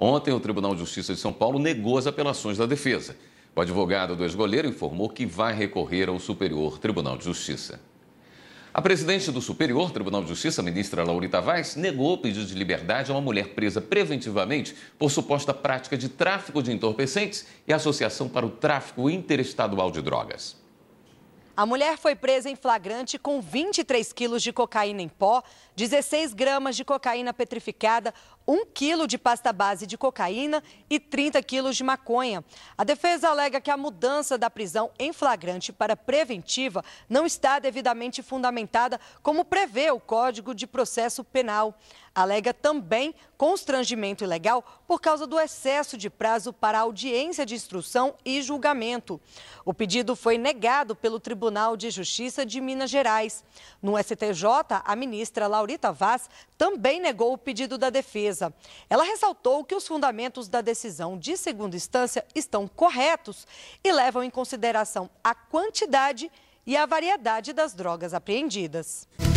Ontem, o Tribunal de Justiça de São Paulo negou as apelações da defesa. O advogado do ex-goleiro informou que vai recorrer ao Superior Tribunal de Justiça. A presidente do Superior Tribunal de Justiça, ministra Laurita Vaz, negou o pedido de liberdade a uma mulher presa preventivamente por suposta prática de tráfico de entorpecentes e associação para o tráfico interestadual de drogas. A mulher foi presa em flagrante com 23 quilos de cocaína em pó, 16 gramas de cocaína petrificada, 1 quilo de pasta base de cocaína e 30 quilos de maconha. A defesa alega que a mudança da prisão em flagrante para preventiva não está devidamente fundamentada, como prevê o Código de Processo Penal. Alega também constrangimento ilegal por causa do excesso de prazo para audiência de instrução e julgamento. O pedido foi negado pelo Tribunal Tribunal de Justiça de Minas Gerais. No STJ, a ministra Laurita Vaz também negou o pedido da defesa. Ela ressaltou que os fundamentos da decisão de segunda instância estão corretos e levam em consideração a quantidade e a variedade das drogas apreendidas.